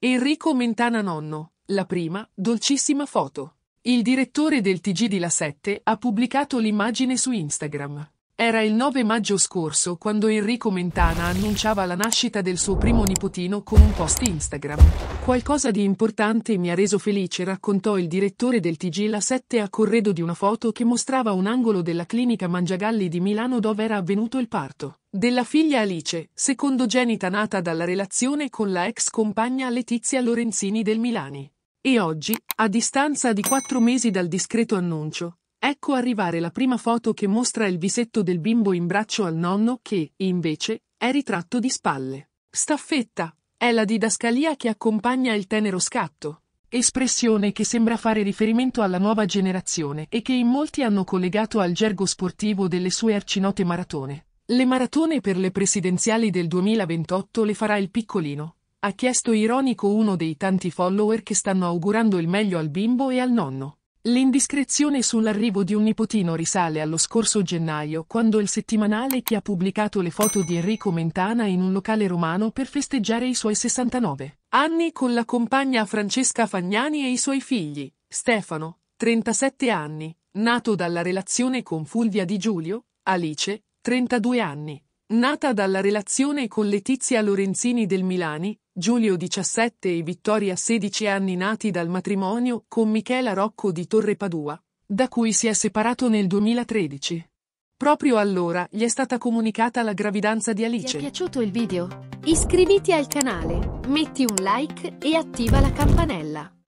Enrico Mentana nonno, la prima, dolcissima foto. Il direttore del TG di La 7 ha pubblicato l'immagine su Instagram. Era il 9 maggio scorso quando Enrico Mentana annunciava la nascita del suo primo nipotino con un post Instagram. Qualcosa di importante mi ha reso felice, raccontò il direttore del TG La 7 a corredo di una foto che mostrava un angolo della clinica Mangiagalli di Milano dove era avvenuto il parto. Della figlia Alice, secondogenita nata dalla relazione con la ex compagna Letizia Lorenzini del Milani. E oggi, a distanza di quattro mesi dal discreto annuncio, Ecco arrivare la prima foto che mostra il visetto del bimbo in braccio al nonno che, invece, è ritratto di spalle. Staffetta è la didascalia che accompagna il tenero scatto, espressione che sembra fare riferimento alla nuova generazione e che in molti hanno collegato al gergo sportivo delle sue arcinote maratone. Le maratone per le presidenziali del 2028 le farà il piccolino, ha chiesto ironico uno dei tanti follower che stanno augurando il meglio al bimbo e al nonno. L'indiscrezione sull'arrivo di un nipotino risale allo scorso gennaio, quando il settimanale Chi ha pubblicato le foto di Enrico Mentana in un locale romano per festeggiare i suoi 69 anni con la compagna Francesca Fagnani e i suoi figli, Stefano, 37 anni, nato dalla relazione con Fulvia Di Giulio, Alice, 32 anni, nata dalla relazione con Letizia Lorenzini del Milani, Giulio 17 e Vittoria 16 anni nati dal matrimonio con Michela Rocco di Torre Padua, da cui si è separato nel 2013. Proprio allora gli è stata comunicata la gravidanza di Alice. Ti è piaciuto il video? Iscriviti al canale, metti un like e attiva la campanella.